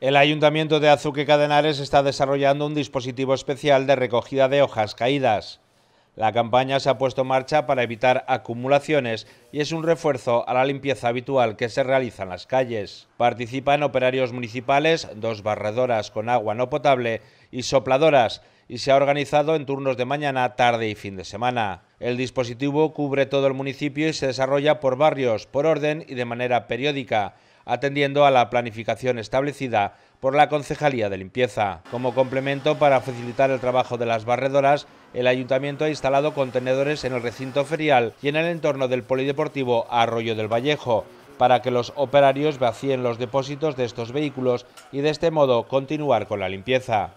El Ayuntamiento de Azuque Cadenares está desarrollando un dispositivo especial de recogida de hojas caídas. La campaña se ha puesto en marcha para evitar acumulaciones y es un refuerzo a la limpieza habitual que se realiza en las calles. Participan operarios municipales, dos barredoras con agua no potable y sopladoras y se ha organizado en turnos de mañana, tarde y fin de semana. El dispositivo cubre todo el municipio y se desarrolla por barrios, por orden y de manera periódica, atendiendo a la planificación establecida por la Concejalía de Limpieza. Como complemento para facilitar el trabajo de las barredoras, el ayuntamiento ha instalado contenedores en el recinto ferial y en el entorno del polideportivo Arroyo del Vallejo, para que los operarios vacíen los depósitos de estos vehículos y de este modo continuar con la limpieza.